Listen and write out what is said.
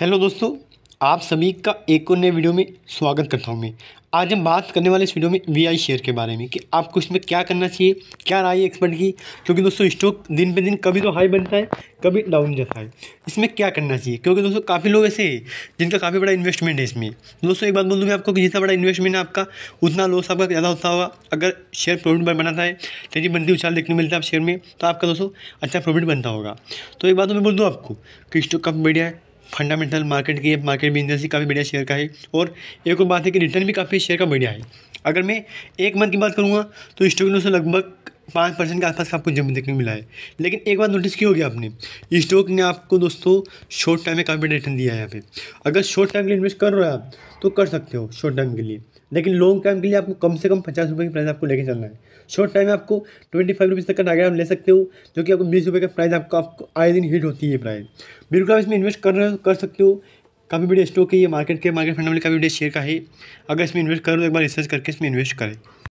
hello दोस्तों आप सभी का एक और नए वीडियो में स्वागत करता हूं मैं आज हम बात करने वाले इस वीडियो में वीआई शेयर के बारे में कि आपको इसमें क्या करना चाहिए क्या राय है एक्सपर्ट की क्योंकि दोस्तों स्टॉक दिन पे दिन कभी तो हाई बनता है कभी डाउन जाता है इसमें क्या करना चाहिए क्योंकि दोस्तों काफ़ी लोग ऐसे हैं जिनका काफ़ी बड़ा इन्वेस्टमेंट है इसमें दोस्तों एक बात बोल दूँगी आपको कि जितना बड़ा इन्वेस्टमेंट है आपका उतना लॉस आपका ज़्यादा होता होगा अगर शेयर प्रॉफिट पर बनाता है तेजी बनती उछाल देखने मिलता है आप शेयर में तो आपका दोस्तों अच्छा प्रॉफिट बनता होगा तो एक बात मैं बोल दूँ आपको कि स्टॉक कब बढ़िया है फंडामेंटल मार्केट की मार्केट में इंडस्ट्री काफ़ी बढ़िया शेयर का है और एक और बात है कि रिटर्न भी काफ़ी शेयर का बढ़िया है अगर मैं एक मंथ की बात करूँगा तो स्टॉक ने लगभग पाँच परसेंट के आसपास का आपको जम्प देखने को मिला है लेकिन एक बार नोटिस की होगी आपने स्टॉक ने आपको दोस्तों शॉर्ट टाइम में काफ़ी रिटर्न दिया है यहाँ पे अगर शॉर्ट टाइम के लिए इन्वेस्ट कर रहे हो आप तो कर सकते हो शॉर्ट टाइम के लिए लेकिन लॉन्ग टाइम के लिए आपको कम से कम पचास रुपये की प्राइस आपको लेके चलना है शॉर्ट टाइम में आपको ट्वेंटी फाइव रुपीज़ तक का टारगेट आप ले सकते हो जो कि आपको बीस रुपये का प्राइस आपको आपको आए दिन हिट होती है प्राइस बिल्कुल आप इसमें इन्वेस्ट कर रहे हो कर सकते हो काफ़ी बड़े स्टॉक है ये मार्केट के मार्केट फंडामेंटल काफ़ी बड़े शेयर का है अगर इसमें इन्वेस्ट करो तो एक बार रिसर्च करके इसमें इन्वेस्ट करें